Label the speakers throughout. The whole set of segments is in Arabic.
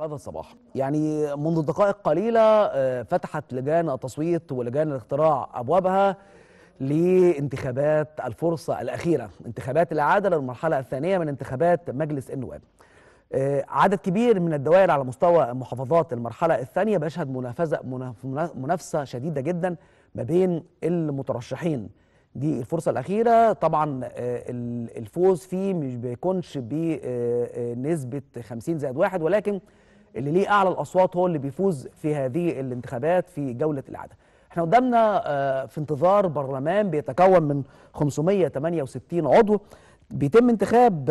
Speaker 1: هذا الصباح يعني منذ دقائق قليلة آه، فتحت لجان التصويت ولجان الاختراع أبوابها لانتخابات الفرصة الأخيرة انتخابات الإعادة للمرحلة الثانية من انتخابات مجلس النواب آه، عدد كبير من الدوائر على مستوى محافظات المرحلة الثانية بيشهد منافسة منافسة شديدة جدا ما بين المترشحين دي الفرصه الاخيره طبعا آه، الفوز فيه مش بيكونش بنسبه 50 زائد واحد ولكن اللي ليه اعلى الاصوات هو اللي بيفوز في هذه الانتخابات في جوله الاعاده احنا قدامنا آه، في انتظار برلمان بيتكون من 568 عضو بيتم انتخاب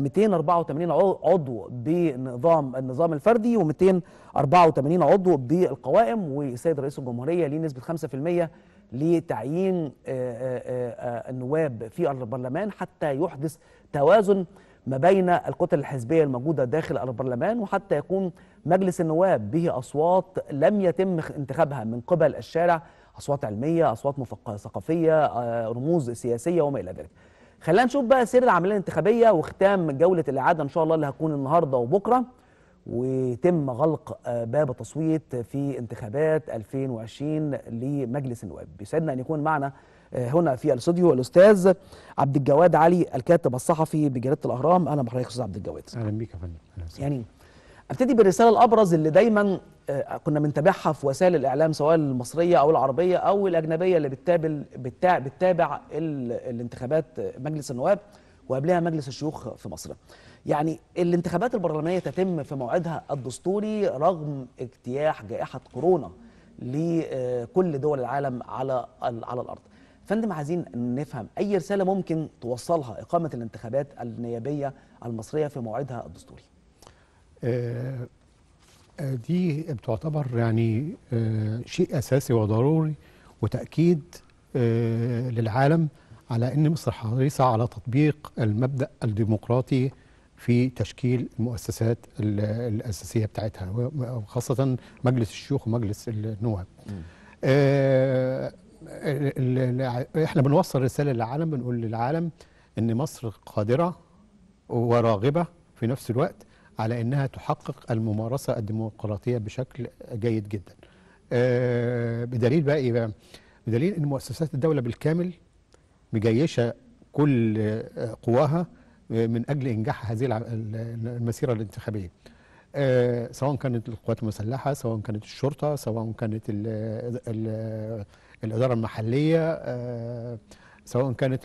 Speaker 1: 284 آه، عضو بنظام النظام الفردي و284 عضو بالقوائم والسيد رئيس الجمهوريه ليه نسبه 5% لتعيين آه، النواب في البرلمان حتى يحدث توازن ما بين الكتل الحزبية الموجودة داخل البرلمان وحتى يكون مجلس النواب به أصوات لم يتم انتخابها من قبل الشارع أصوات علمية أصوات ثقافية آه، رموز سياسية وما إلى ذلك خلينا نشوف بقى سير العملية الانتخابية وختام جولة الإعادة إن شاء الله اللي هتكون النهاردة وبكرة ويتم غلق آه، باب التصويت في انتخابات 2020 لمجلس النواب بيسعدنا أن يكون معنا آه، هنا في الاستوديو الاستاذ عبد الجواد علي الكاتب الصحفي بجريده الاهرام اهلا بحضرتك استاذ عبد الجواد اهلا بيك يا فندم يعني ابتدي بالرساله الابرز اللي دايما آه، كنا بنتابعها في وسائل الاعلام سواء المصريه او العربيه او الاجنبيه اللي بتتابع بتتابع, بتتابع الانتخابات مجلس النواب وقبلها مجلس الشيوخ في مصر. يعني الانتخابات البرلمانيه تتم في موعدها الدستوري رغم اجتياح جائحه كورونا لكل دول العالم على على الارض. فندم عايزين نفهم اي رساله ممكن توصلها اقامه الانتخابات النيابيه المصريه في موعدها الدستوري
Speaker 2: آه،, آه دي بتعتبر يعني آه شيء اساسي وضروري وتاكيد آه للعالم على ان مصر حريصه على تطبيق المبدا الديمقراطي في تشكيل المؤسسات الاساسيه بتاعتها وخاصه مجلس الشيوخ ومجلس النواب. احنا بنوصل رساله للعالم بنقول للعالم ان مصر قادره وراغبه في نفس الوقت على انها تحقق الممارسه الديمقراطيه بشكل جيد جدا. آه، بدليل بقى ايه بقى؟ بدليل ان مؤسسات الدوله بالكامل مجيشه كل قواها من اجل انجاح هذه المسيره الانتخابيه. آه، سواء كانت القوات المسلحه، سواء كانت الشرطه، سواء كانت الإدارة المحلية آه، سواء كانت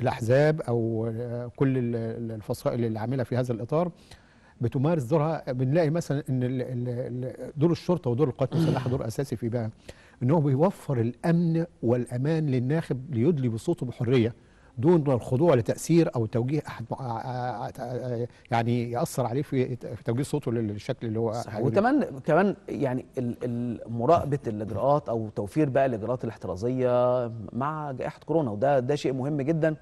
Speaker 2: الأحزاب أو آه، كل الفصائل اللي عاملة في هذا الإطار بتمارس دورها بنلاقي مثلا ان دور الشرطه ودور القوات المسلحه دور اساسي في بقى ان هو بيوفر الامن والامان للناخب ليدلي بصوته بحريه دون الخضوع لتاثير او توجيه احد يعني ياثر عليه في توجيه صوته للشكل اللي هو وكمان كمان يعني مراقبه الاجراءات او توفير بقى الاجراءات
Speaker 1: الاحترازيه مع جائحه كورونا وده ده شيء مهم جدا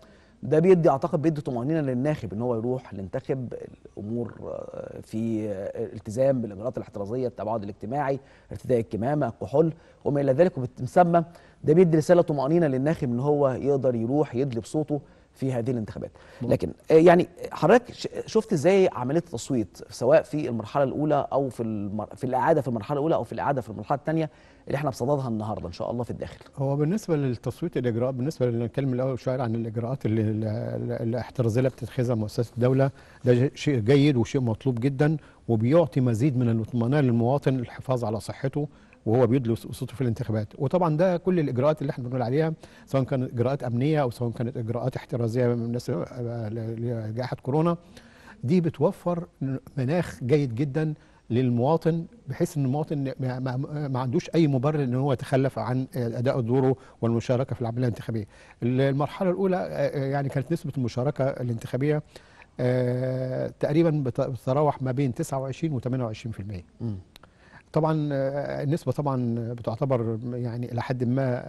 Speaker 1: ده بيدي اعتقد بيدي طمانينه للناخب ان هو يروح ينتخب الامور آه، في آه، التزام بالاجراءات الاحترازيه التباعد الاجتماعي ارتداء الكمامه الكحول وما الى ذلك وبالمسمى ده بيدي رساله طمانينه للناخب ان هو يقدر يروح يدلي بصوته في هذه الانتخابات لكن آه، يعني حضرتك شفت ازاي عمليه التصويت سواء في المرحله الاولى او في في الاعاده في المرحله الاولى او في الاعاده في المرحله الثانيه اللي احنا بصددها النهارده ان شاء الله في الداخل
Speaker 2: هو بالنسبه للتصويت الاجراء بالنسبه للكلمه الاول شويه عن الاجراءات اللي الاحترازيه اللي بتتخذها مؤسسه الدوله ده شيء جيد وشيء مطلوب جدا وبيعطي مزيد من الاطمئنان للمواطن الحفاظ على صحته وهو بيدلس صوته في الانتخابات وطبعا ده كل الاجراءات اللي احنا بنقول عليها سواء كانت اجراءات امنيه او سواء كانت اجراءات احترازيه من الناس لجائحه كورونا دي بتوفر مناخ جيد جدا للمواطن بحيث ان المواطن ما عندوش اي مبرر ان هو يتخلف عن اداء دوره والمشاركه في العمليه الانتخابيه. المرحله الاولى آه، آه، يعني كانت نسبه المشاركه الانتخابيه آه، تقريبا بتتراوح ما بين 29 و28%. طبعا النسبة طبعا بتعتبر يعني إلى حد ما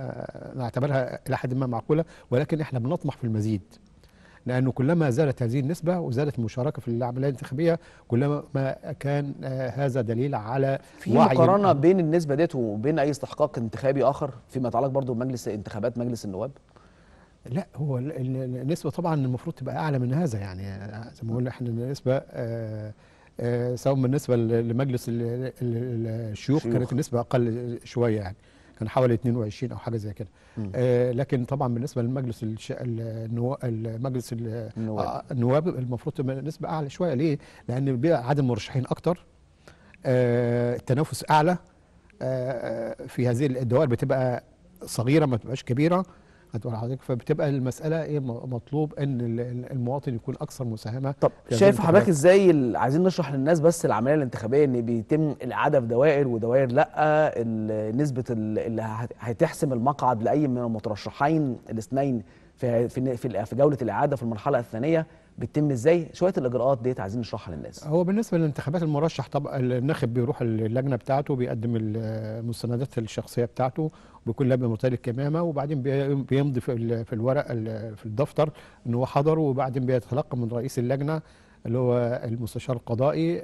Speaker 2: نعتبرها إلى حد ما معقولة ولكن إحنا بنطمح في المزيد لأنه كلما زادت هذه النسبة وزادت المشاركة في العملية الانتخابية كلما كان آه، هذا دليل على في وعي مقارنة
Speaker 1: بين النسبة ديت وبين أي استحقاق انتخابي آخر فيما يتعلق برضه بمجلس انتخابات مجلس النواب
Speaker 2: لا هو النسبة طبعا المفروض تبقى أعلى من هذا يعني آه، زي ما قلنا احنا النسبة آه، سواء بالنسبه لمجلس الشيوخ كانت النسبه اقل شويه يعني كان حوالي 22 او حاجه زي كده آه لكن طبعا بالنسبه للمجلس الش... النوا... المجلس النواب, آه، النواب المفروض تبقى نسبه اعلى شويه ليه؟ لان بيبقى عدد المرشحين اكتر آه التنافس اعلى آه, آه، في هذه الدوائر بتبقى صغيره ما بتبقاش كبيره هتقول حضرتك فبتبقى المساله ايه مطلوب ان المواطن يكون اكثر مساهمه طب شايف حضرتك
Speaker 1: ازاي عايزين نشرح للناس بس العمليه الانتخابيه ان بيتم الاعاده في دوائر ودوائر لا نسبه اللي هتحسم المقعد لاي من المترشحين الاثنين في في في جوله الاعاده في المرحله الثانيه بتتم ازاي شويه الاجراءات ديت عايزين نشرحها للناس
Speaker 2: هو بالنسبه للانتخابات المرشح طبعا الناخب بيروح اللجنه بتاعته بيقدم المستندات الشخصيه بتاعته بيكون لابس مرتدي الكمامه وبعدين بيمضي في, في الورق في الدفتر ان هو حضر وبعدين بيتلقى من رئيس اللجنه اللي هو المستشار القضائي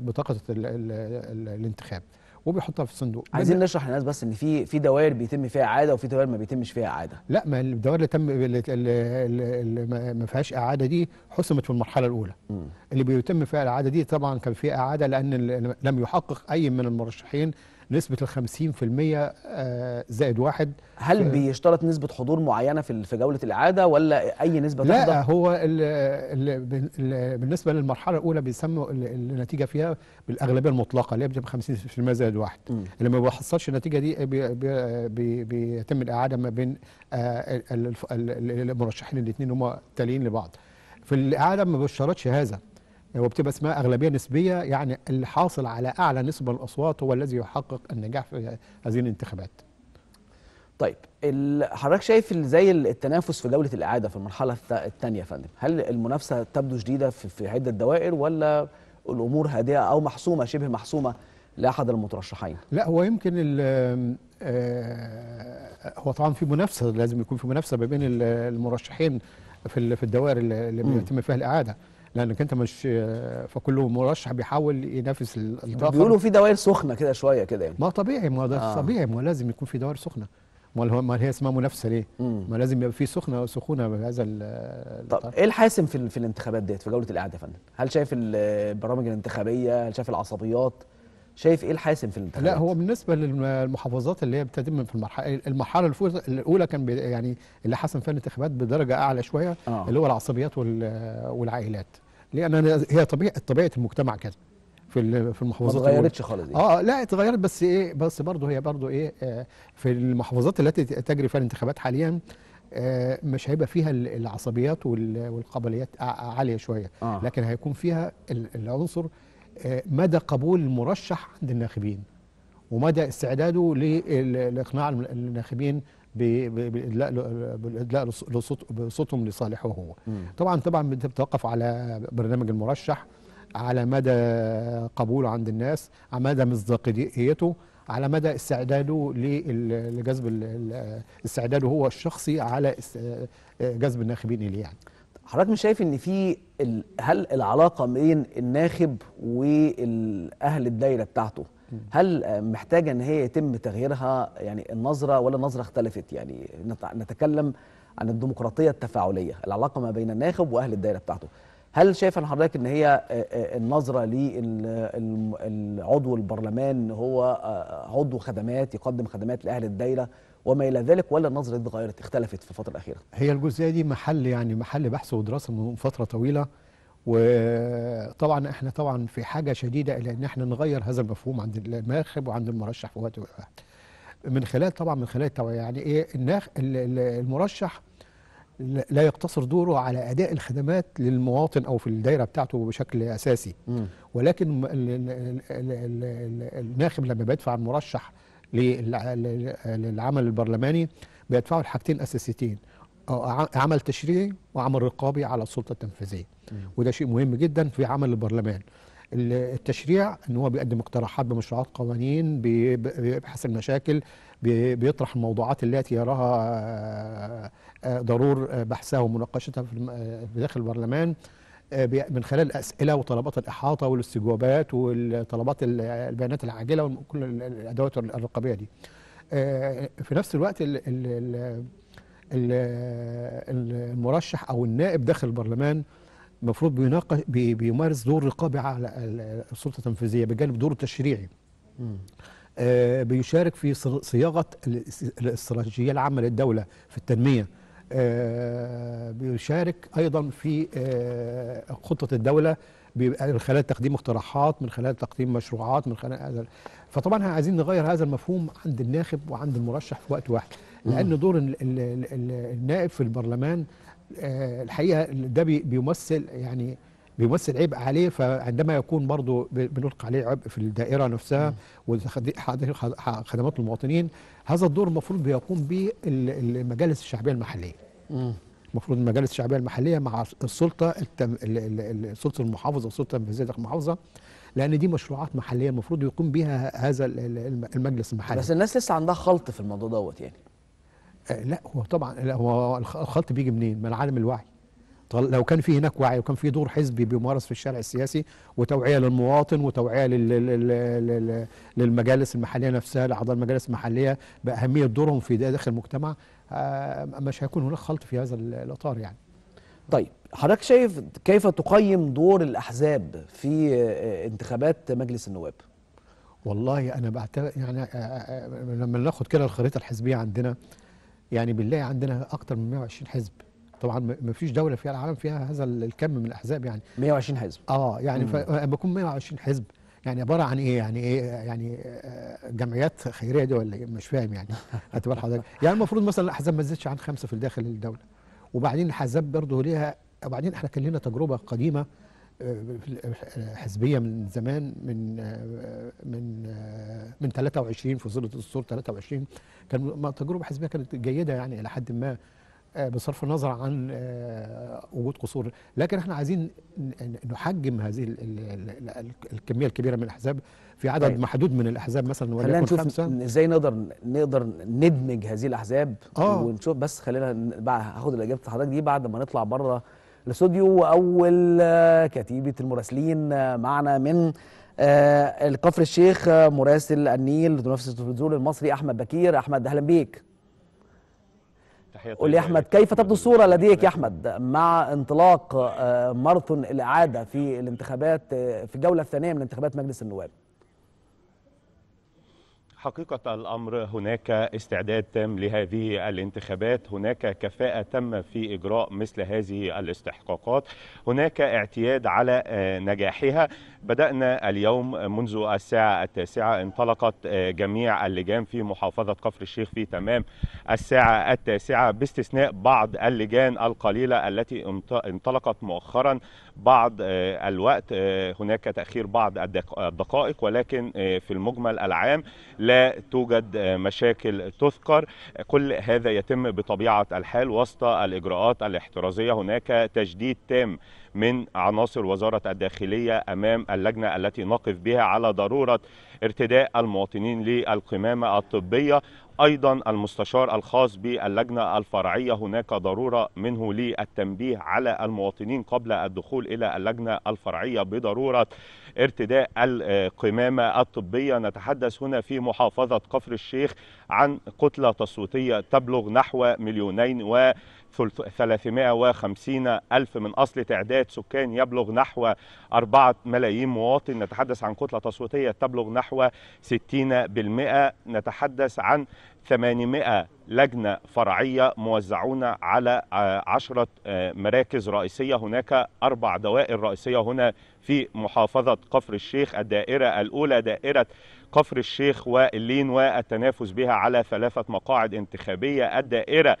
Speaker 2: بطاقه الانتخاب وبيحطها في الصندوق عايزين
Speaker 1: نشرح للناس بس ان في في دوائر بيتم فيها اعاده وفي دوائر ما بيتمش فيها اعاده
Speaker 2: لا ما الدوائر اللي تم اللي ما فيهاش اعاده دي حسمت في المرحله الاولى م. اللي بيتم فيها الاعاده دي طبعا كان في اعاده لان لم يحقق اي من المرشحين نسبه ال 50% آه، زائد واحد هل آه، بيشترط نسبه حضور معينه في في جوله الاعاده ولا اي نسبه لا تحضر؟ هو الـ الـ الـ بالنسبه للمرحله الاولى بيسموا النتيجه فيها بالاغلبيه المطلقه اللي هي بتبقى 50% زائد واحد اللي ما بيحصلش النتيجه دي بي بي بي بيتم الاعاده ما بين آه، المرشحين الاثنين هم تاليين لبعض في الاعاده ما بيشترطش هذا وبتبقى اسمها أغلبية نسبية يعني اللي حاصل على أعلى نسبة الأصوات هو الذي يحقق النجاح في هذه الانتخابات طيب حضرتك شايف زي التنافس في دوله الاعاده في المرحله الثانيه يا فندم
Speaker 1: هل المنافسه تبدو شديده في عده دوائر ولا الامور هادئه او محسومه شبه محسومه لاحد المترشحين
Speaker 2: لا هو يمكن آه، هو طبعا في منافسه لازم يكون في منافسه ما بين المرشحين في في الدوائر اللي بيتم فيها الاعاده لانك انت مش فكل مرشح بيحاول ينافس الطاقم بيقولوا في
Speaker 1: دوائر سخنه كده شويه كده يعني
Speaker 2: ما طبيعي ما ده آه. طبيعي ما لازم يكون في دوائر سخنه امال هو ما هي اسمها منافسه ليه؟ ما لازم يبقى في سخنه سخونه بهذا طب ايه
Speaker 1: الحاسم في, في الانتخابات ديت في جوله القعده يا فندم؟ هل شايف البرامج الانتخابيه؟ هل شايف العصبيات؟
Speaker 2: شايف ايه الحاسم في الانتخابات؟ لا هو بالنسبه للمحافظات اللي هي بتتم في المرحله المرحله الاولى كان يعني اللي حسم فيها الانتخابات بدرجه اعلى شويه آه. اللي هو العصبيات والعائلات لان هي طبيعه طبيعه المجتمع كذا في في المحافظات ما اتغيرتش خالص اه لا اتغيرت بس ايه بس برضه هي برضه ايه آه، في المحافظات التي تجري فيها الانتخابات حاليا آه، مش هيبقى فيها العصبيات والقبليات عاليه شويه آه. لكن هيكون فيها العنصر آه، مدى قبول المرشح عند الناخبين ومدى استعداده لاقناع الناخبين بالادلاء لصوتهم لصالحه هو طبعا طبعا بتتوقف على برنامج المرشح على مدى قبوله عند الناس على مدى مصداقيته على مدى استعداده لجذب استعداده هو الشخصي على جذب الناخبين اليه يعني حضرتك
Speaker 1: مش شايف ان في هل العلاقه بين الناخب واهل الدايره بتاعته هل محتاجه ان هي يتم تغييرها يعني النظره ولا النظره اختلفت يعني نتكلم عن الديمقراطيه التفاعليه العلاقه ما بين الناخب واهل الدائره بتاعته هل شايف ان حضرتك ان هي النظره للعضو البرلمان هو عضو خدمات يقدم خدمات لاهل الدائره وما الى ذلك ولا النظره اتغيرت اختلفت في الفتره الاخيره
Speaker 2: هي الجزئيه دي محل يعني محل بحث ودراسه من فتره طويله وطبعا احنا طبعا في حاجه شديده الى ان احنا نغير هذا المفهوم عند الناخب وعند المرشح في وقت واحد من خلال طبعا من خلال التوعيه يعني ايه الناخ المرشح لا يقتصر دوره على اداء الخدمات للمواطن او في الدائره بتاعته بشكل اساسي ولكن الناخب لما بيدفع المرشح للعمل البرلماني بيدفعوا الحاجتين اساسيتين اه عمل تشريعي وعمل رقابي على السلطه التنفيذيه وده شيء مهم جدا في عمل البرلمان التشريع ان هو بيقدم اقتراحات بمشروعات قوانين بيبحث المشاكل بيطرح الموضوعات التي يراها آه، آه، ضرور آه، بحثها ومناقشتها في داخل البرلمان من خلال الاسئله وطلبات الاحاطه والاستجوابات وطلبات البيانات العاجله وكل الادوات الرقابيه دي في نفس الوقت المرشح او النائب داخل البرلمان المفروض بيناقش بيمارس دور رقابي على السلطه التنفيذيه بجانب دوره التشريعي آه بيشارك في صياغه الاستراتيجيه العامه للدوله في التنميه آه بيشارك ايضا في آه خطه الدوله من خلال تقديم اقتراحات من خلال تقديم مشروعات من خلال هذا فطبعا احنا عايزين نغير هذا المفهوم عند الناخب وعند المرشح في وقت واحد لان دور النائب في البرلمان آه، الحقيقه ده بيمثل يعني بيمثل عبء عليه فعندما يكون برضه بنلقى عليه عبء في الدائره نفسها وخدمات المواطنين هذا الدور المفروض بيقوم به المجالس الشعبيه المحليه. المفروض المجالس الشعبيه المحليه مع السلطه التم... السلطه المحافظه والسلطه التنفيذيه المحافظه لان دي مشروعات محليه المفروض يقوم بها هذا المجلس المحلي. بس الناس لسه عندها خلط في الموضوع دوت يعني. آه، لا هو طبعا لا هو الخلط بيجي منين؟ من عالم الوعي لو كان في هناك وعي وكان في دور حزبي بيمارس في الشارع السياسي وتوعيه للمواطن وتوعيه للمجالس المحليه نفسها لاعضاء المجالس المحليه باهميه دورهم في داخل المجتمع آه، مش هيكون هناك خلط في هذا الاطار يعني. طيب حضرتك
Speaker 1: شايف كيف تقيم دور الاحزاب في آه، انتخابات مجلس النواب؟
Speaker 2: والله انا بعتبر يعني لما ناخد كده الخريطه الحزبيه عندنا يعني بنلاقي عندنا اكتر من 120 حزب طبعا ما فيش دوله في العالم فيها هذا الكم من الاحزاب يعني 120 حزب اه يعني لما يكون 120 حزب يعني عباره عن ايه يعني ايه يعني آه، جمعيات خيريه دي ولا ايه مش فاهم يعني اعتبر حضرتك يعني المفروض مثلا الاحزاب ما تزيدش عن خمسه في داخل الدوله وبعدين الاحزاب برضه ليها وبعدين احنا كان لنا تجربه قديمه حزبيه من زمان من من من 23 في ظل الدستور 23 كان تجربه حزبيه كانت جيده يعني الى حد ما بصرف النظر عن وجود قصور لكن احنا عايزين نحجم هذه الكميه الكبيره من الاحزاب في عدد طيب. محدود من الاحزاب مثلا وليكن نشوف خمسه ازاي نقدر نقدر ندمج هذه
Speaker 1: الاحزاب آه. ونشوف بس خلينا هاخد الاجابه حضرتك دي بعد ما نطلع بره الاستوديو واول آه، كتيبه المراسلين آه، معنا من آه، الكفر الشيخ مراسل النيل لنفس التلفزيون المصري احمد بكير احمد اهلا بيك قول لي احمد كيف تبدو الصوره لديك يا احمد مع انطلاق ماراثون الاعاده في الانتخابات في الجوله الثانيه من انتخابات مجلس النواب
Speaker 3: حقيقة الأمر هناك استعداد تام لهذه الانتخابات هناك كفاءة تامة في إجراء مثل هذه الاستحقاقات هناك اعتياد على آه، نجاحها بدأنا اليوم منذ الساعة التاسعة انطلقت آه، جميع اللجان في محافظة كفر الشيخ في تمام الساعة التاسعة باستثناء بعض اللجان القليلة التي انطلقت مؤخرا بعض آه، الوقت آه، هناك تأخير بعض الدقائق ولكن في المجمل العام لا توجد مشاكل تذكر كل هذا يتم بطبيعة الحال وسط الإجراءات الاحترازية هناك تجديد تام من عناصر وزارة الداخلية أمام اللجنة التي نقف بها على ضرورة ارتداء المواطنين للقمامة الطبية ايضا المستشار الخاص باللجنه الفرعيه هناك ضروره منه للتنبيه على المواطنين قبل الدخول الى اللجنه الفرعيه بضروره ارتداء القمامه الطبيه نتحدث هنا في محافظه كفر الشيخ عن كتله تصويتيه تبلغ نحو مليونين و 350 ألف من أصل تعداد سكان يبلغ نحو 4 ملايين مواطن نتحدث عن كتلة تصويتية تبلغ نحو 60% نتحدث عن 800 لجنة فرعية موزعون على عشرة مراكز رئيسية هناك أربع دوائر رئيسية هنا في محافظة قفر الشيخ الدائرة الأولى دائرة قفر الشيخ واللين والتنافس بها على ثلاثة مقاعد انتخابية الدائرة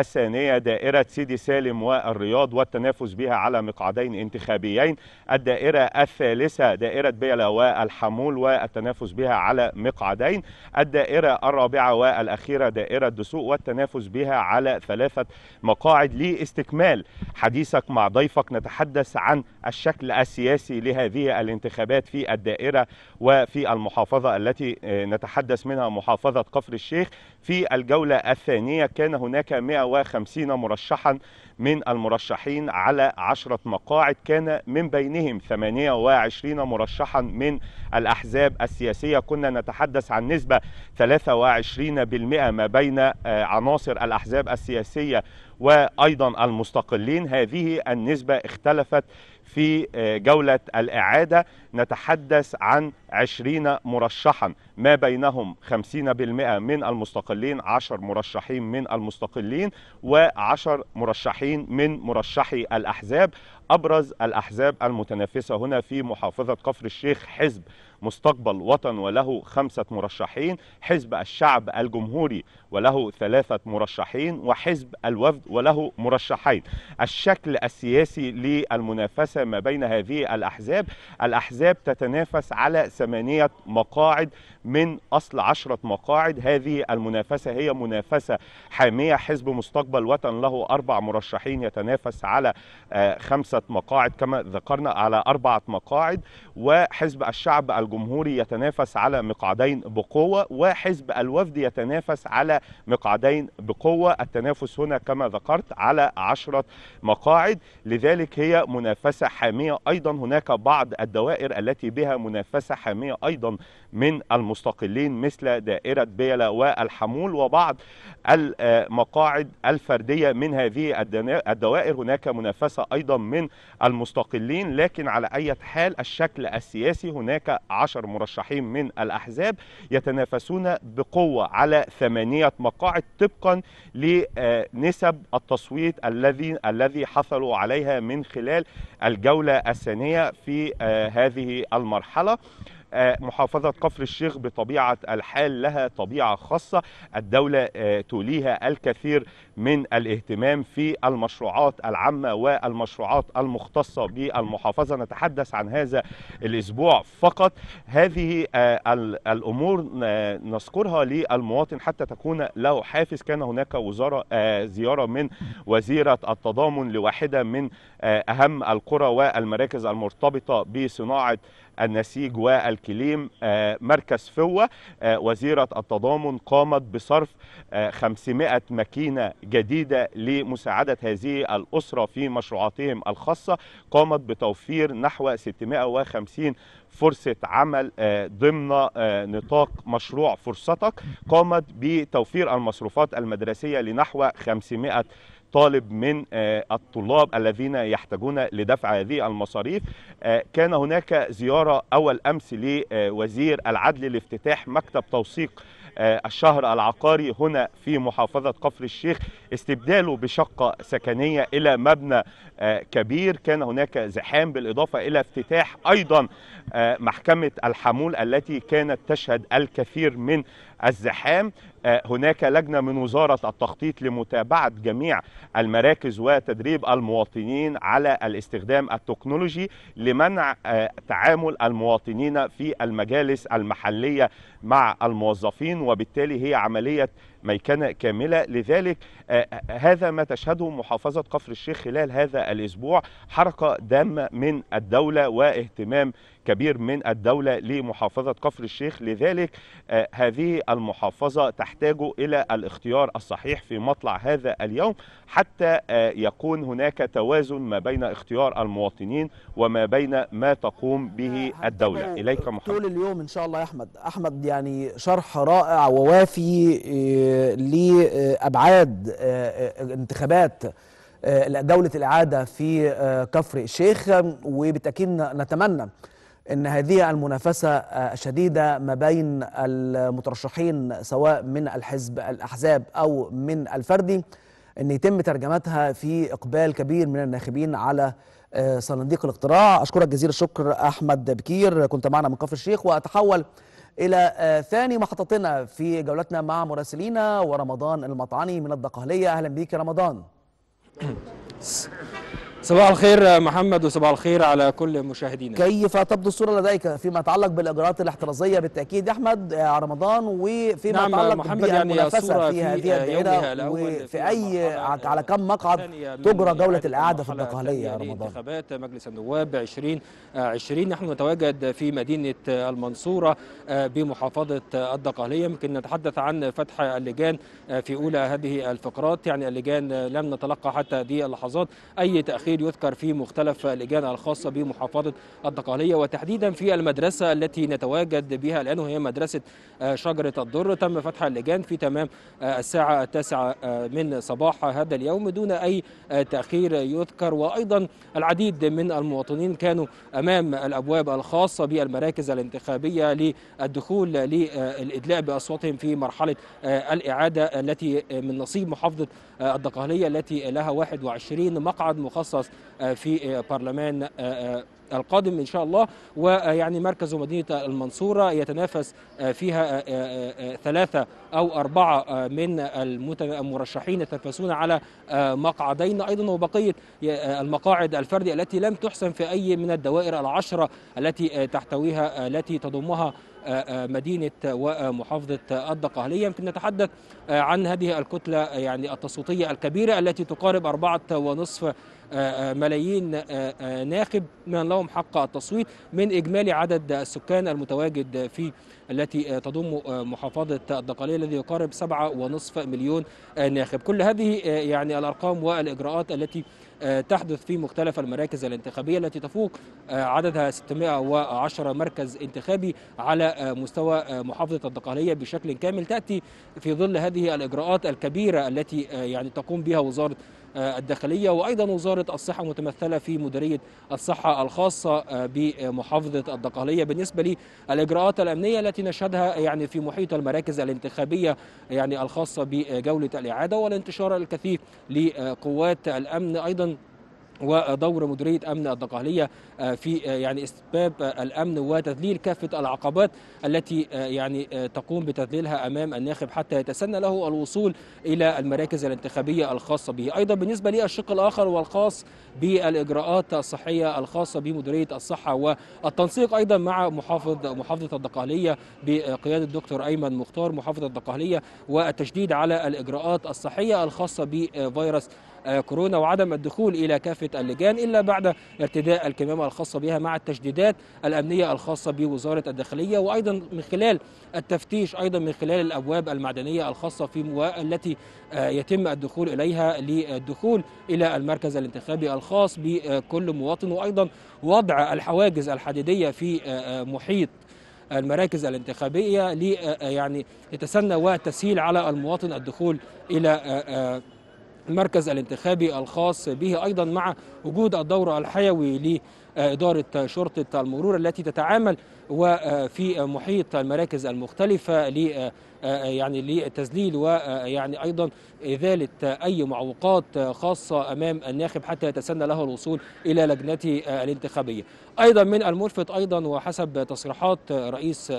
Speaker 3: الثانية دائرة سيدي سالم والرياض والتنافس بها على مقعدين انتخابيين الدائرة الثالثة دائرة بيلا والحمول والتنافس بها على مقعدين الدائرة الرابعة والأخيرة دائرة دسوق والتنافس بها على ثلاثة مقاعد لاستكمال حديثك مع ضيفك نتحدث عن الشكل السياسي لهذه الانتخابات في الدائرة وفي المحافظة التي آه، نتحدث منها محافظة قفر الشيخ في الجولة الثانية كان هناك 100 150 مرشحا من المرشحين على 10 مقاعد كان من بينهم 28 مرشحا من الأحزاب السياسية كنا نتحدث عن نسبة 23% ما بين آه، عناصر الأحزاب السياسية وأيضا المستقلين هذه النسبة اختلفت في آه، جولة الإعادة نتحدث عن 20 مرشحا ما بينهم 50% من المستقلين 10 مرشحين من المستقلين و10 مرشحين من مرشحي الأحزاب أبرز الأحزاب المتنافسة هنا في محافظة كفر الشيخ حزب مستقبل وطن وله خمسة مرشحين حزب الشعب الجمهوري وله ثلاثة مرشحين وحزب الوفد وله مرشحين الشكل السياسي للمنافسة ما بين هذه الأحزاب الأحزاب تتنافس على ثمانية مقاعد من أصل عشرة مقاعد هذه المنافسة هي منافسة حامية حزب مستقبل وطن له أربع مرشحين يتنافس على آه، خمسة مقاعد كما ذكرنا على أربعة مقاعد وحزب الشعب الجمهوري الجمهوري يتنافس على مقعدين بقوة وحزب الوفد يتنافس على مقعدين بقوة التنافس هنا كما ذكرت على عشرة مقاعد لذلك هي منافسة حامية أيضا هناك بعض الدوائر التي بها منافسة حامية أيضا من المستقلين مثل دائرة بيلا والحمول وبعض المقاعد الفردية من هذه الدوائر هناك منافسة أيضا من المستقلين لكن على أي حال الشكل السياسي هناك 10 مرشحين من الأحزاب يتنافسون بقوة على ثمانية مقاعد طبقا لنسب التصويت الذي الذي حصلوا عليها من خلال الجولة الثانية في آه، هذه المرحلة آه، محافظة كفر الشيخ بطبيعة الحال لها طبيعة خاصة الدولة آه، توليها الكثير من الاهتمام في المشروعات العامة والمشروعات المختصة بالمحافظة نتحدث عن هذا الأسبوع فقط هذه آه، الأمور نذكرها للمواطن حتى تكون له حافز كان هناك وزارة زيارة من وزيرة التضامن لواحدة من أهم القرى والمراكز المرتبطة بصناعة النسيج والكليم آه، مركز فوة آه، وزيرة التضامن قامت بصرف 500 آه، ماكينة جديدة لمساعدة هذه الأسرة في مشروعاتهم الخاصة قامت بتوفير نحو 650 فرصة عمل ضمن نطاق مشروع فرصتك قامت بتوفير المصروفات المدرسية لنحو 500 طالب من آه، الطلاب الذين يحتاجون لدفع هذه المصاريف آه، كان هناك زيارة أول أمس لوزير العدل لافتتاح مكتب توثيق آه، الشهر العقاري هنا في محافظة كفر الشيخ استبداله بشقة سكنية إلى مبنى آه، كبير كان هناك زحام بالإضافة إلى افتتاح أيضا آه، محكمة الحمول التي كانت تشهد الكثير من الزحام هناك لجنة من وزارة التخطيط لمتابعة جميع المراكز وتدريب المواطنين على الاستخدام التكنولوجي لمنع تعامل المواطنين في المجالس المحلية مع الموظفين وبالتالي هي عمليه ميكنة كاملة لذلك آه، آه، آه، هذا ما تشهده محافظة قفر الشيخ خلال هذا الأسبوع حركة دامة من الدولة واهتمام كبير من الدولة لمحافظة قفر الشيخ لذلك هذه المحافظة تحتاج إلى الاختيار الصحيح في مطلع هذا اليوم حتى يكون هناك توازن ما بين اختيار المواطنين وما بين ما تقوم به الدولة إليك محمد طول اليوم إن شاء
Speaker 1: الله يا أحمد أحمد يعني شرح رائع ووافي لابعاد آه، آه، انتخابات آه، دوله الاعاده في كفر الشيخ وبالتاكيد نتمنى ان هذه المنافسه الشديده ما بين المترشحين سواء من الحزب الاحزاب او من الفردي ان يتم ترجمتها في اقبال كبير من الناخبين على صناديق الاقتراع اشكرك جزيل الشكر احمد بكير كنت معنا من كفر الشيخ واتحول إلى آه، ثاني محطتنا في جولتنا مع مراسلينا ورمضان المطعني من الدقهلية أهلا بيك رمضان
Speaker 4: صباح الخير محمد وصباح الخير على كل مشاهدينا كيف
Speaker 1: تبدو الصوره لديك فيما يتعلق بالاجراءات الاحترازيه بالتاكيد احمد رمضان وفيما نعم يتعلق محمد يعني بالمنافسه يعني في هذه الدائره وفي اي على كم مقعد تجرى جوله الاعاده في البقاليه يا رمضان
Speaker 4: انتخابات مجلس النواب 2020 نحن نتواجد في مدينه المنصوره آه، بمحافظه الدقهليه يمكن نتحدث عن فتح اللجان آه، في اولى هذه الفقرات يعني اللجان لم نتلقى حتى هذه اللحظات اي تاخير الصغير يذكر في مختلف اللجان الخاصة بمحافظة الدقهلية وتحديدا في المدرسة التي نتواجد بها الآن وهي مدرسة آه، شجرة الدر تم فتح اللجان في تمام آه، الساعة التاسعة آه، من صباح هذا اليوم دون أي تأخير يذكر وأيضا العديد من المواطنين كانوا أمام الأبواب الخاصة بالمراكز الانتخابية للدخول للإدلاء بأصواتهم في مرحلة الإعادة التي من نصيب محافظة الدقهلية التي لها 21 مقعد مخصص يترأس آه، في آه، برلمان آه، القادم ان شاء الله ويعني مركز مدينه المنصوره يتنافس فيها ثلاثه او اربعه من المرشحين يتنافسون على مقعدين ايضا وبقيه المقاعد الفردي التي لم تحسم في اي من الدوائر العشره التي تحتويها التي تضمها مدينة ومحافظة الدقهلية يمكن نتحدث عن هذه الكتلة يعني التصويتية الكبيرة التي تقارب أربعة ونصف آه، آه، ملايين آه، ناخب من لهم حق التصويت من إجمالي عدد السكان المتواجد في التي تضم محافظة الدقالية الذي يقارب 7.5 مليون ناخب كل هذه يعني الأرقام والإجراءات التي آه، تحدث في مختلف المراكز الانتخابية التي تفوق آه، عددها 610 مركز انتخابي على آه، مستوى محافظة الدقهلية بشكل كامل تأتي في ظل هذه الإجراءات الكبيرة التي يعني تقوم بها وزارة الداخلية وأيضا وزارة الصحة متمثلة في مديرية الصحة الخاصة بمحافظة الدقهلية بالنسبة للإجراءات الأمنية التي نشهدها يعني في محيط المراكز الانتخابية يعني الخاصة بجولة الإعادة والانتشار الكثيف لقوات الأمن أيضا ودور مديريه امن الدقهليه آه، في آه، يعني استباب آه، الامن وتذليل كافه العقبات التي يعني تقوم بتذليلها امام الناخب حتى يتسنى له الوصول الى المراكز الانتخابيه الخاصه به، ايضا بالنسبه للشق الاخر والخاص بالاجراءات الصحيه الخاصه بمديريه الصحه والتنسيق ايضا مع محافظ محافظه الدقهليه بقياده الدكتور ايمن مختار محافظه الدقهليه والتشديد على الاجراءات الصحيه الخاصه بفيروس كورونا وعدم الدخول إلى كافة اللجان إلا بعد ارتداء الكمامة الخاصة بها مع التشديدات الأمنية الخاصة بوزارة الداخلية وأيضا من خلال التفتيش أيضا من خلال الأبواب المعدنية الخاصة في التي آه، يتم الدخول إليها للدخول إلى المركز الانتخابي الخاص بكل مواطن وأيضا وضع الحواجز الحديدية في آه، آه، محيط المراكز الانتخابيه لي يعني يتسنى وتسهيل على المواطن الدخول الى المركز الانتخابي الخاص به أيضا مع وجود الدور الحيوي لإدارة شرطة المرور التي تتعامل وفي محيط المراكز المختلفة ل يعني للتذليل ويعني ايضا ازاله اي معوقات خاصه امام الناخب حتى يتسنى له الوصول الى لجنته الانتخابيه. ايضا من الملفت ايضا وحسب تصريحات رئيس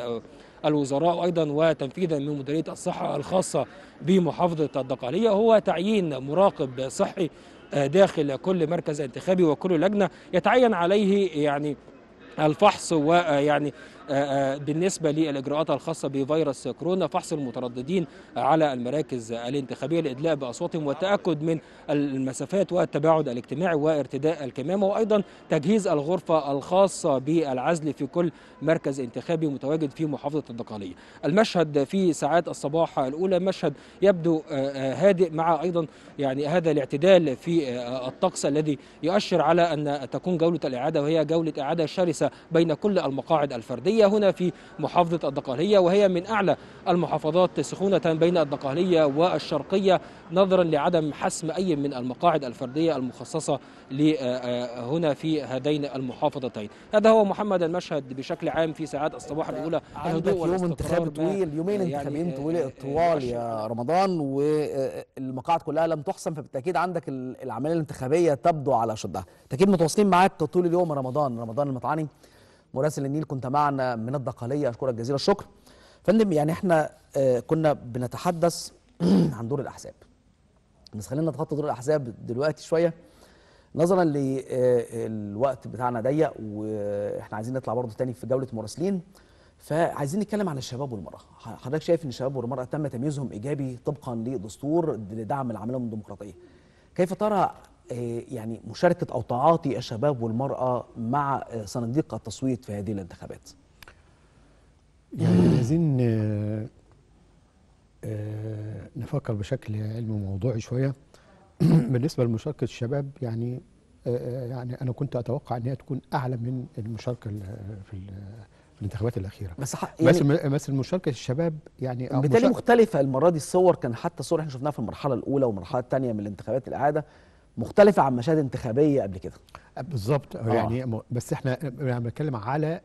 Speaker 4: الوزراء أيضا وتنفيذا من مديرية الصحة الخاصة بمحافظة الدقهلية هو تعيين مراقب صحي آه، داخل كل مركز انتخابي وكل لجنة يتعين عليه يعني الفحص ويعني آه، آه، آه، بالنسبة للإجراءات الخاصة بفيروس كورونا فحص المترددين على المراكز الانتخابية لإدلاء بأصواتهم والتأكد من المسافات والتباعد الاجتماعي وارتداء الكمامة وأيضا تجهيز الغرفة الخاصة بالعزل في كل مركز انتخابي متواجد في محافظة الدقهلية المشهد في ساعات الصباح الأولى مشهد يبدو آه، هادئ مع أيضا يعني هذا الاعتدال في الطقس الذي يؤشر على أن تكون جولة الإعادة وهي جولة إعادة شرسة بين كل المقاعد الفردية الدقهلية هنا في محافظة الدقهلية وهي من أعلى المحافظات سخونة بين الدقهلية والشرقية نظرا لعدم حسم أي من المقاعد الفردية المخصصة آه، آه، هنا في هذين المحافظتين هذا هو محمد المشهد بشكل عام في ساعات الصباح آه، الأولى عندك يوم انتخابي طويل يومين انتخابيين
Speaker 1: يعني طويل طوال يا رمضان والمقاعد كلها لم تحسم فبالتأكيد عندك العملية الانتخابية تبدو على شدها تأكيد متواصلين معاك طول اليوم رمضان رمضان المطعاني مراسل النيل كنت معنا من الدقالية أشكرك جزيل الشكر فندم يعني احنا آه، كنا بنتحدث عن دور الأحزاب بس خلينا نتخطى دور الأحزاب دلوقتي شوية نظرا للوقت آه، بتاعنا ضيق واحنا عايزين نطلع برضه تاني في جولة مراسلين فعايزين نتكلم عن الشباب والمرأة حضرتك شايف أن الشباب والمرأة تم تمييزهم إيجابي طبقا لدستور لدعم العملية الديمقراطية كيف ترى آه، يعني مشاركة أو تعاطي الشباب والمرأة مع آه، صناديق التصويت في هذه الانتخابات
Speaker 2: يعني عايزين آه، نفكر بشكل علمي وموضوعي شوية بالنسبة لمشاركة الشباب يعني يعني أنا كنت أتوقع أن هي تكون أعلى من المشاركة في الانتخابات الاخيره بس يعني بس بس المشاركه الشباب يعني بالتالي
Speaker 1: مختلفه المره دي الصور كان حتى صور احنا شفناها في المرحله الاولى والمرحله الثانيه من الانتخابات الاعاده مختلفه عن مشاهد انتخابيه قبل كده
Speaker 2: بالظبط آه. يعني بس احنا انا يعني بتكلم على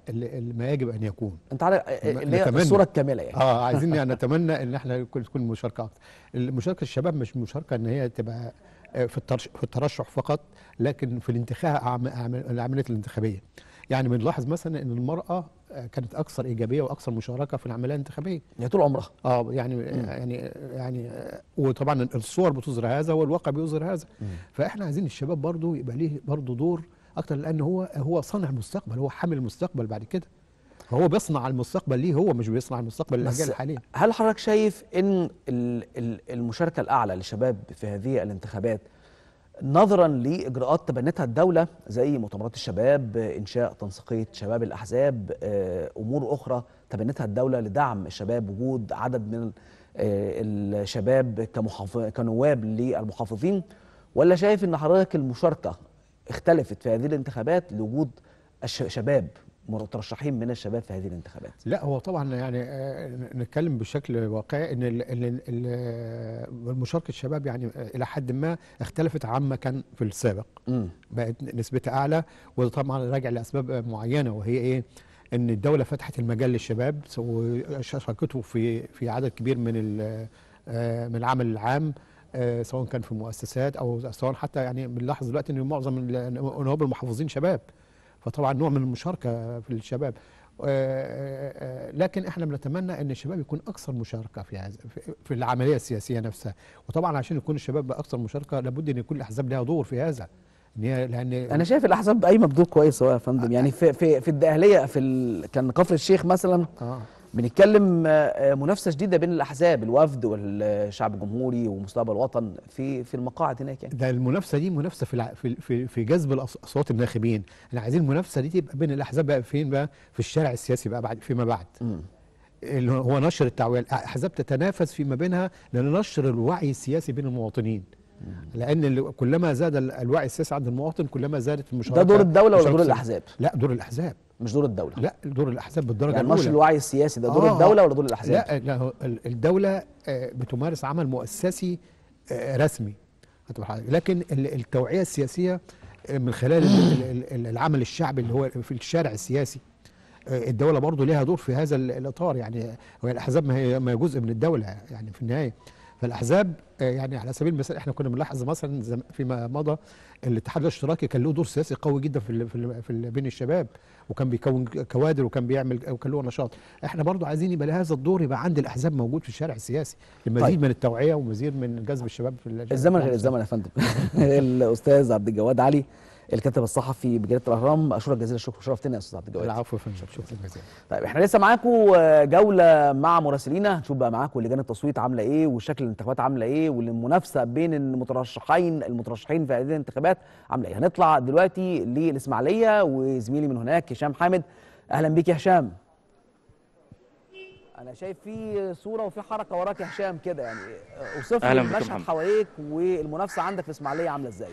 Speaker 2: ما يجب ان يكون انت عارف آه، اللي هي الصوره الكامله يعني اه عايزين يعني نتمنى ان احنا تكون مشاركه اكتر المشاركه الشباب مش مشاركه ان هي تبقى آه، في في الترشح فقط لكن في الانتخاب العمليات الانتخابيه يعني بنلاحظ مثلا ان المراه كانت اكثر ايجابيه واكثر مشاركه في العمليه الانتخابيه هي يعني طول عمرها اه يعني مم. يعني يعني وطبعا الصور بتظهر هذا والواقع بيظهر هذا مم. فاحنا عايزين الشباب برضه يبقى ليه برضه دور اكتر لان هو هو صانع المستقبل هو حامل المستقبل بعد كده هو بيصنع المستقبل ليه هو مش بيصنع المستقبل للاجيال الحاليه هل حضرتك شايف ان المشاركه الاعلى للشباب
Speaker 1: في هذه الانتخابات نظرا لاجراءات تبنتها الدوله زي مؤتمرات الشباب انشاء تنسيقيه شباب الاحزاب آه، امور اخرى تبنتها الدوله لدعم الشباب وجود عدد من آه، الشباب كنواب للمحافظين ولا شايف ان حضرتك المشاركه اختلفت في هذه الانتخابات لوجود الشباب مترشحين من الشباب في هذه الانتخابات لا
Speaker 2: هو طبعا يعني آه، نتكلم بشكل واقعي ان آه، مشاركه الشباب يعني آه، الى حد ما اختلفت عما كان في السابق بقت نسبتها اعلى وطبعا راجع لاسباب معينه وهي ايه ان الدوله فتحت المجال للشباب وشاركته في في عدد كبير من من العمل العام سواء كان في مؤسسات او سواء حتى يعني بنلاحظ دلوقتي ان معظم نواب المحافظين شباب فطبعا نوع من المشاركه في الشباب آه، آه، آه، لكن احنا بنتمنى ان الشباب يكون اكثر مشاركه في هذا في العمليه السياسيه نفسها وطبعا عشان يكون الشباب اكثر مشاركه لابد ان يكون الاحزاب لها دور في هذا ان هي لان انا شايف الاحزاب قايمه
Speaker 1: بدور كويس يا فندم يعني في في في الدقهليه في ال... كان كفر الشيخ مثلا آه. بنتكلم آه، آه، منافسه شديده بين الاحزاب الوفد والشعب الجمهوري ومستقبل الوطن
Speaker 2: في في المقاعد هناك يعني ده المنافسه دي منافسه في في في جذب اصوات الناخبين احنا عايزين المنافسه دي تبقى بين الاحزاب بقى فين بقى في الشارع السياسي بقى بعد فيما بعد م. اللي هو نشر التعويه الاحزاب تتنافس فيما بينها لنشر الوعي السياسي بين المواطنين لان كلما زاد الوعي السياسي عند المواطن كلما زادت المشاركه ده دور الدوله ولا دور الاحزاب لا دور الاحزاب مش دور الدوله لا دور الاحزاب بالدرجه يعني الاولى الوعي
Speaker 1: السياسي ده دور آه الدوله آه. ولا دور الاحزاب لا
Speaker 2: لا الدوله آه، بتمارس عمل مؤسسي آه، رسمي لكن التوعيه السياسيه من خلال العمل الشعبي اللي هو في الشارع السياسي الدوله برضه ليها دور في هذا الاطار يعني الاحزاب ما هي ما جزء من الدوله يعني في النهايه فالاحزاب يعني على سبيل المثال احنا كنا بنلاحظ مثلا فيما مضى الاتحاد الاشتراكي كان له دور سياسي قوي جدا في في, في بين الشباب وكان بيكون كوادر وكان بيعمل وكان له نشاط احنا برضو عايزين يبقى هذا الدور يبقى عند الاحزاب موجود في الشارع السياسي المزيد طيب. من التوعيه ومزيد من جذب الشباب في الزمن غير الزمن يا
Speaker 1: فندم الاستاذ عبد الجواد علي الكاتب الصحفي بجريده الاهرام اشكرك جزيل الشكر شرفتنا يا استاذ عبد الجواد
Speaker 2: العفو يا فندم شكرا جزيلا
Speaker 1: طيب احنا لسه معاكم آه، جوله مع مراسلينا هنشوف بقى معاكم لجان التصويت عامله ايه وشكل الانتخابات عامله ايه والمنافسه بين المترشحين المترشحين في هذه الانتخابات عامله ايه هنطلع دلوقتي للاسماعيليه وزميلي من هناك هشام حامد اهلا بيك يا هشام انا شايف في صوره وفي حركه وراك يا هشام كده يعني آه، اوصف لي المشهد حواليك والمنافسه عندك في اسماعيليه عامله ازاي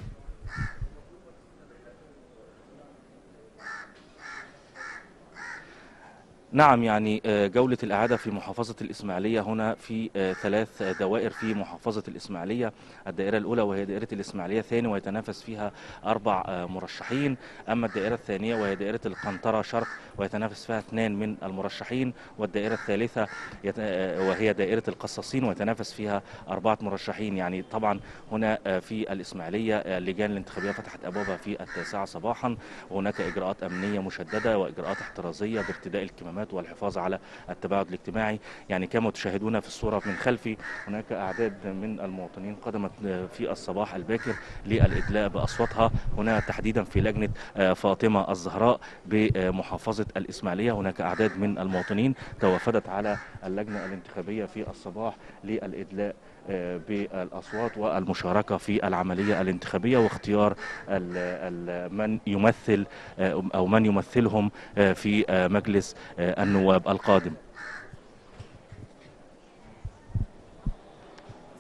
Speaker 5: نعم يعني آه، جولة الإعادة في محافظة الإسماعيلية هنا في آه، ثلاث دوائر في محافظة الإسماعيلية الدائرة الأولى وهي دائرة الإسماعيلية ثاني ويتنافس فيها أربع آه، مرشحين أما الدائرة الثانية وهي دائرة القنطرة شرق ويتنافس فيها اثنان من المرشحين والدائرة الثالثة وهي دائرة القصاصين ويتنافس فيها أربعة مرشحين يعني طبعا هنا في الإسماعيلية اللجان الانتخابية فتحت أبوابها في التاسعة صباحا وهناك إجراءات أمنية مشددة وإجراءات احترازية بارتداء الكمامات الحكومات والحفاظ على التباعد الاجتماعي يعني كما تشاهدون في الصورة من خلفي هناك أعداد من المواطنين قدمت آه، في الصباح الباكر للإدلاء بأصواتها هنا تحديدا في لجنة آه، فاطمة الزهراء بمحافظة الإسماعيلية هناك أعداد من المواطنين توافدت على اللجنة الانتخابية في الصباح للإدلاء بالاصوات والمشاركه في العمليه الانتخابيه واختيار من يمثل آه، او من يمثلهم آه، في آه، مجلس النواب القادم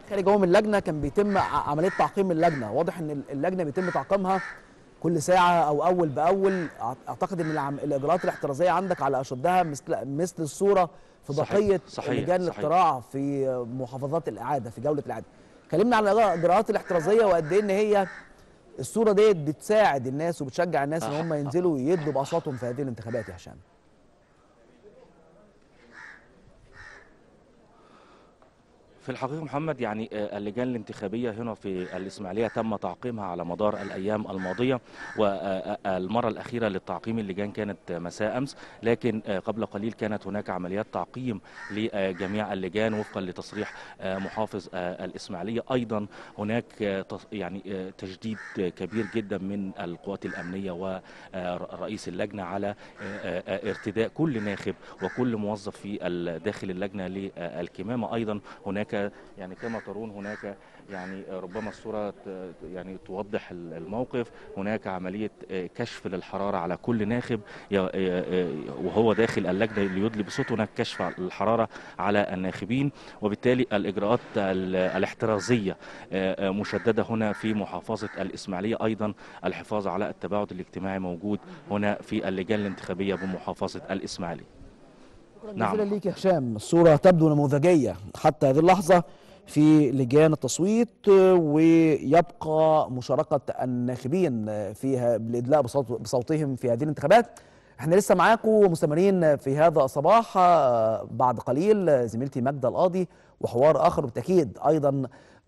Speaker 1: خارج جوه من اللجنه كان بيتم عمليه تعقيم اللجنه واضح ان اللجنه بيتم تعقيمها كل ساعه او اول باول اعتقد ان الاجراءات الاحترازيه عندك على اشدها مثل مثل الصوره في ضحيه لجان الاقتراع في محافظات الاعاده في جوله الاعاده كلمنا عن الاجراءات الاحترازيه وقد ايه ان هي الصوره ديت بتساعد الناس وبتشجع الناس ان هم ينزلوا يدوا باصواتهم في هذه الانتخابات يا هشام
Speaker 5: في الحقيقة محمد يعني آه، اللجان الانتخابية هنا في الإسماعيلية تم تعقيمها على مدار الأيام الماضية والمرة آه، آه، الأخيرة للتعقيم اللجان كانت مساء أمس لكن قبل قليل كانت هناك عمليات تعقيم لجميع اللجان وفقا لتصريح محافظ الإسماعيلية أيضا هناك يعني تجديد كبير جدا من القوات الأمنية ورئيس اللجنة على ارتداء كل ناخب وكل موظف في داخل اللجنة للكمامة أيضا هناك هناك يعني كما ترون هناك يعني ربما الصورة يعني توضح الموقف هناك عملية آه، كشف للحرارة على كل ناخب آه، آه، وهو داخل اللجنة ليدلي بصوته هناك كشف الحرارة على الناخبين وبالتالي الإجراءات الاحترازية مشددة هنا في محافظة الإسماعيلية أيضا الحفاظ على التباعد الاجتماعي موجود هنا في اللجان الانتخابية بمحافظة الإسماعيلية شكرا نعم. جزيلا
Speaker 1: ليك يا هشام الصورة تبدو نموذجية حتى هذه اللحظة في لجان التصويت ويبقى مشاركة الناخبين فيها بالإدلاء بصوتهم في هذه الانتخابات احنا لسه معاكم مستمرين في هذا الصباح بعد قليل زميلتي ماجدة القاضي وحوار آخر بالتأكيد أيضا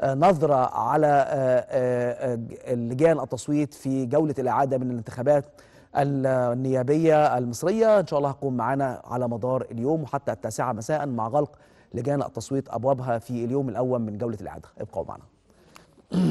Speaker 1: نظرة على آه، آه، آه، لجان التصويت في جولة الإعادة من الانتخابات النيابية المصرية إن شاء الله هتكون معانا على مدار اليوم وحتى التاسعة مساء مع غلق لجان التصويت أبوابها في اليوم الأول من جولة الإعادة ابقوا معنا